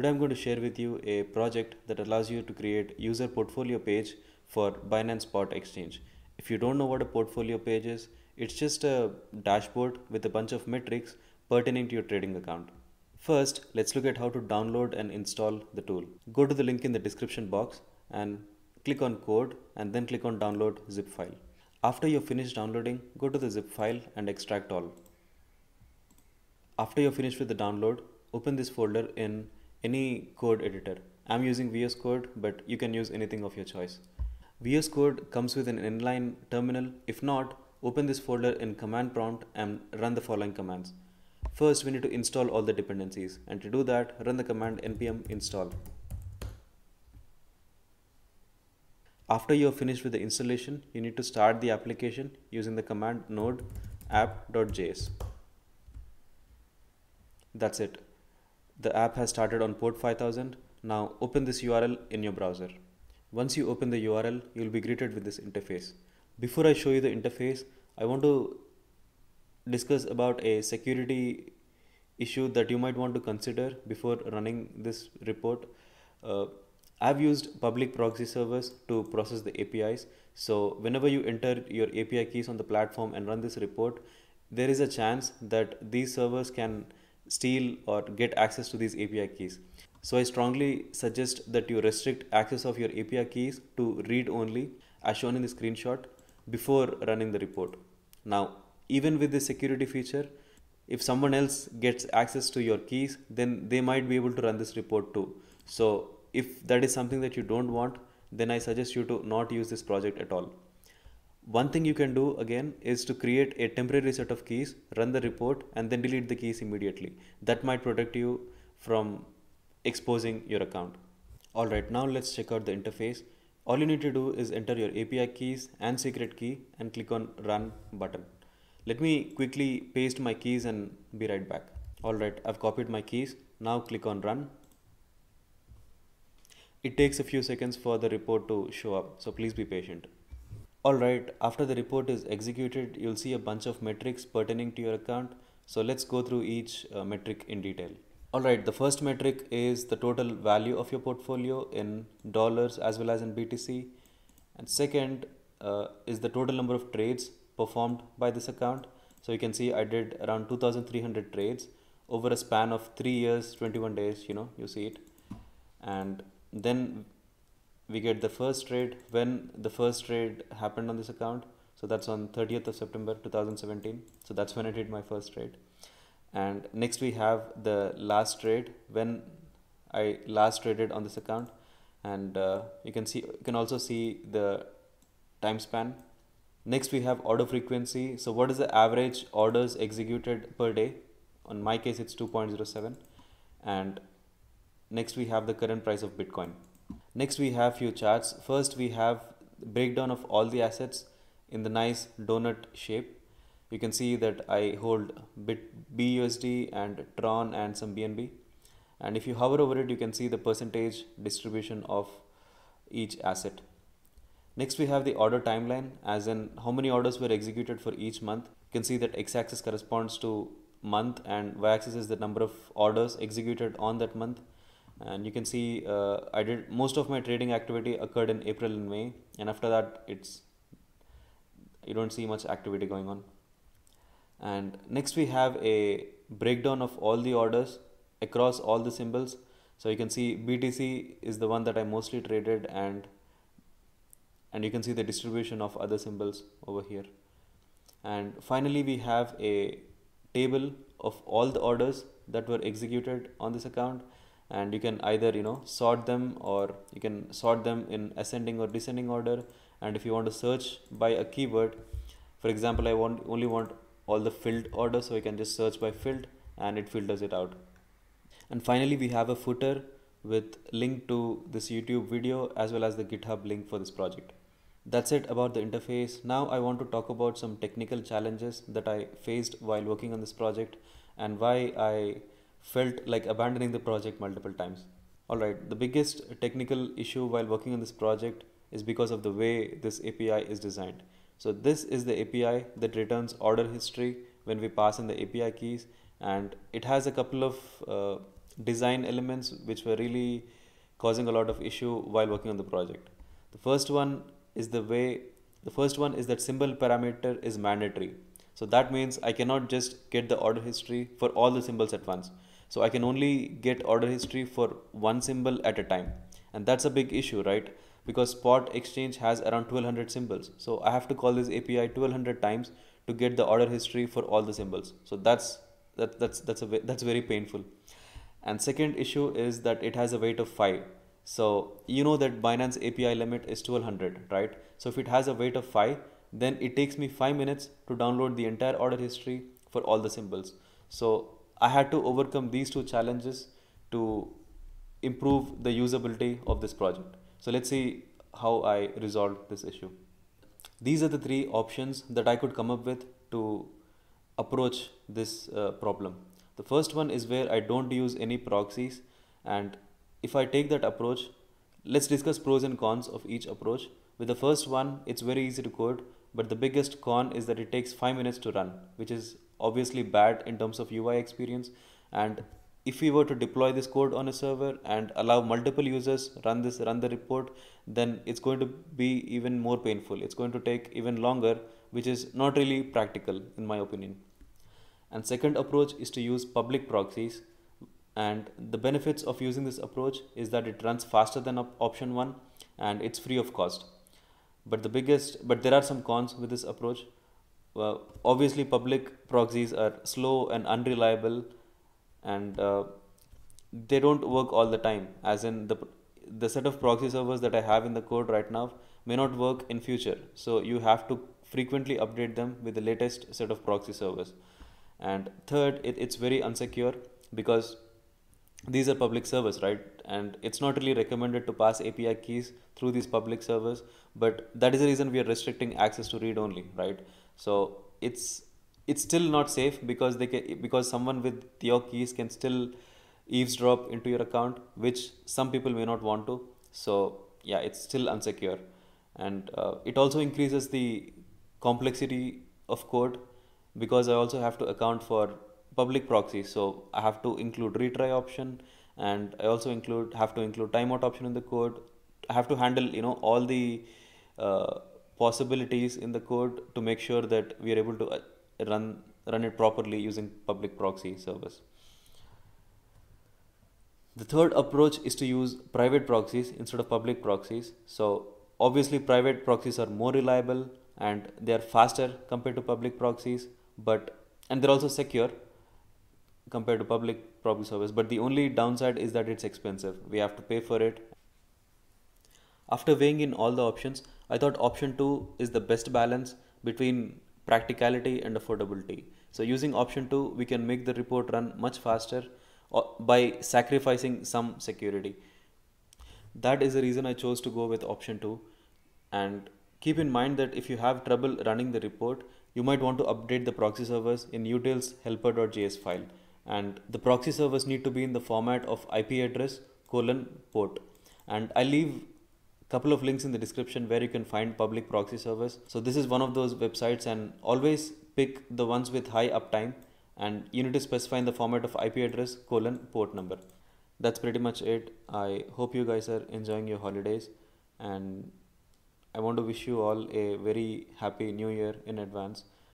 Today I'm going to share with you a project that allows you to create user portfolio page for Binance Spot Exchange. If you don't know what a portfolio page is, it's just a dashboard with a bunch of metrics pertaining to your trading account. First, let's look at how to download and install the tool. Go to the link in the description box and click on code and then click on download zip file. After you're finished downloading, go to the zip file and extract all. After you're finished with the download, open this folder in any code editor. I'm using VS Code, but you can use anything of your choice. VS Code comes with an inline terminal. If not, open this folder in command prompt and run the following commands. First, we need to install all the dependencies. And to do that, run the command npm install. After you're finished with the installation, you need to start the application using the command node app.js. That's it. The app has started on port 5000. Now open this URL in your browser. Once you open the URL, you'll be greeted with this interface. Before I show you the interface, I want to discuss about a security issue that you might want to consider before running this report. Uh, I've used public proxy servers to process the APIs. So whenever you enter your API keys on the platform and run this report, there is a chance that these servers can steal or get access to these API keys. So I strongly suggest that you restrict access of your API keys to read only as shown in the screenshot before running the report. Now, even with the security feature, if someone else gets access to your keys, then they might be able to run this report too. So if that is something that you don't want, then I suggest you to not use this project at all. One thing you can do again is to create a temporary set of keys, run the report and then delete the keys immediately. That might protect you from exposing your account. Alright, now let's check out the interface. All you need to do is enter your API keys and secret key and click on run button. Let me quickly paste my keys and be right back. Alright, I've copied my keys. Now click on run. It takes a few seconds for the report to show up, so please be patient. Alright, after the report is executed, you'll see a bunch of metrics pertaining to your account. So let's go through each uh, metric in detail. Alright, the first metric is the total value of your portfolio in dollars as well as in BTC. And second uh, is the total number of trades performed by this account. So you can see I did around 2300 trades over a span of 3 years, 21 days, you know, you see it. And then we get the first trade when the first trade happened on this account so that's on 30th of september 2017 so that's when i did my first trade and next we have the last trade when i last traded on this account and uh, you can see you can also see the time span next we have order frequency so what is the average orders executed per day on my case it's 2.07 and next we have the current price of bitcoin Next we have few charts. First we have breakdown of all the assets in the nice donut shape. You can see that I hold bit BUSD and Tron and some BNB. And if you hover over it, you can see the percentage distribution of each asset. Next we have the order timeline as in how many orders were executed for each month. You can see that x-axis corresponds to month and y-axis is the number of orders executed on that month and you can see uh, I did most of my trading activity occurred in April and May and after that it's you don't see much activity going on and next we have a breakdown of all the orders across all the symbols so you can see BTC is the one that I mostly traded and and you can see the distribution of other symbols over here and finally we have a table of all the orders that were executed on this account and you can either you know sort them or you can sort them in ascending or descending order and if you want to search by a keyword for example i want only want all the field order so i can just search by field and it filters it out and finally we have a footer with link to this youtube video as well as the github link for this project that's it about the interface now i want to talk about some technical challenges that i faced while working on this project and why i felt like abandoning the project multiple times. Alright, the biggest technical issue while working on this project is because of the way this API is designed. So this is the API that returns order history when we pass in the API keys and it has a couple of uh, design elements which were really causing a lot of issue while working on the project. The first one is the way, the first one is that symbol parameter is mandatory. So that means I cannot just get the order history for all the symbols at once so i can only get order history for one symbol at a time and that's a big issue right because spot exchange has around 1200 symbols so i have to call this api 1200 times to get the order history for all the symbols so that's that, that's that's a that's very painful and second issue is that it has a weight of 5 so you know that binance api limit is 1200 right so if it has a weight of 5 then it takes me 5 minutes to download the entire order history for all the symbols so I had to overcome these two challenges to improve the usability of this project. So let's see how I resolved this issue. These are the three options that I could come up with to approach this uh, problem. The first one is where I don't use any proxies and if I take that approach, let's discuss pros and cons of each approach. With the first one, it's very easy to code, but the biggest con is that it takes 5 minutes to run, which is obviously bad in terms of UI experience. And if we were to deploy this code on a server and allow multiple users run this run the report, then it's going to be even more painful. It's going to take even longer, which is not really practical in my opinion. And second approach is to use public proxies. And the benefits of using this approach is that it runs faster than op option one and it's free of cost. But the biggest, but there are some cons with this approach well, obviously public proxies are slow and unreliable and uh, they don't work all the time as in the the set of proxy servers that i have in the code right now may not work in future so you have to frequently update them with the latest set of proxy servers and third it, it's very unsecure because these are public servers right and it's not really recommended to pass api keys through these public servers but that is the reason we are restricting access to read only right so it's it's still not safe because they can, because someone with your keys can still eavesdrop into your account, which some people may not want to. So yeah, it's still unsecure, and uh, it also increases the complexity of code because I also have to account for public proxy. So I have to include retry option, and I also include have to include timeout option in the code. I have to handle you know all the uh, possibilities in the code to make sure that we are able to uh, run run it properly using public proxy service. The third approach is to use private proxies instead of public proxies. So obviously private proxies are more reliable and they are faster compared to public proxies, but and they're also secure compared to public proxy service. But the only downside is that it's expensive. We have to pay for it. After weighing in all the options, I thought option two is the best balance between practicality and affordability. So using option two, we can make the report run much faster uh, by sacrificing some security. That is the reason I chose to go with option two. And keep in mind that if you have trouble running the report, you might want to update the proxy servers in utils helper.js file. And the proxy servers need to be in the format of IP address colon port. And I leave couple of links in the description where you can find public proxy servers. So this is one of those websites and always pick the ones with high uptime and you need to specify in the format of IP address colon port number. That's pretty much it. I hope you guys are enjoying your holidays and I want to wish you all a very happy new year in advance.